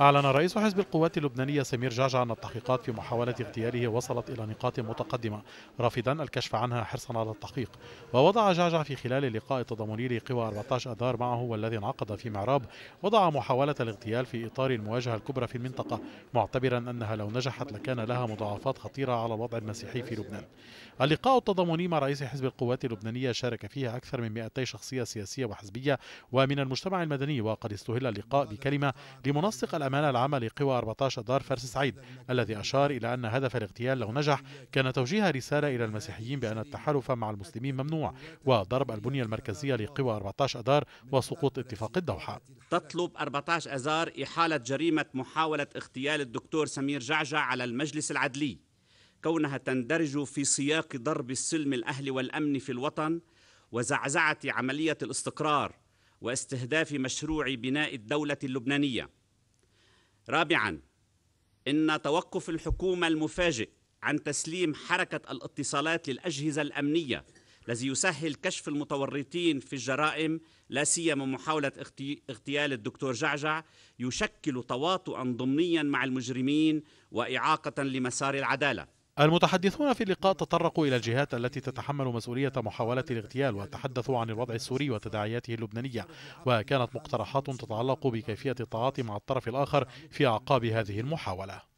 أعلن رئيس حزب القوات اللبنانية سمير جعجع أن التحقيقات في محاولة اغتياله وصلت إلى نقاط متقدمة رافضا الكشف عنها حرصا على التحقيق ووضع جعجع في خلال اللقاء التضامني لقوى 14 أذار معه والذي انعقد في معراب وضع محاولة الاغتيال في إطار المواجهة الكبرى في المنطقة معتبرا أنها لو نجحت لكان لها مضاعفات خطيرة على الوضع المسيحي في لبنان اللقاء التضامني مع رئيس حزب القوات اللبنانية شارك فيه أكثر من 200 شخصية سياسية وحزبية ومن المجتمع المدني وقد استهل اللقاء بكلمة لمنسق الأمانة العامة لقوى 14 دار فارس سعيد الذي أشار إلى أن هدف الاغتيال لو نجح كان توجيه رسالة إلى المسيحيين بأن التحالف مع المسلمين ممنوع وضرب البنية المركزية لقوى 14 أذار وسقوط اتفاق الدوحة تطلب 14 أذار إحالة جريمة محاولة اغتيال الدكتور سمير جعجع على المجلس العدلي كونها تندرج في سياق ضرب السلم الأهلي والأمن في الوطن وزعزعة عملية الاستقرار واستهداف مشروع بناء الدولة اللبنانية رابعا ان توقف الحكومه المفاجئ عن تسليم حركه الاتصالات للاجهزه الامنيه الذي يسهل كشف المتورطين في الجرائم لا سيما محاوله اغتيال الدكتور جعجع يشكل تواطؤا ضمنيا مع المجرمين واعاقه لمسار العداله المتحدثون في اللقاء تطرقوا إلى الجهات التي تتحمل مسؤولية محاولة الاغتيال وتحدثوا عن الوضع السوري وتداعياته اللبنانية وكانت مقترحات تتعلق بكيفية التعاطي مع الطرف الآخر في أعقاب هذه المحاولة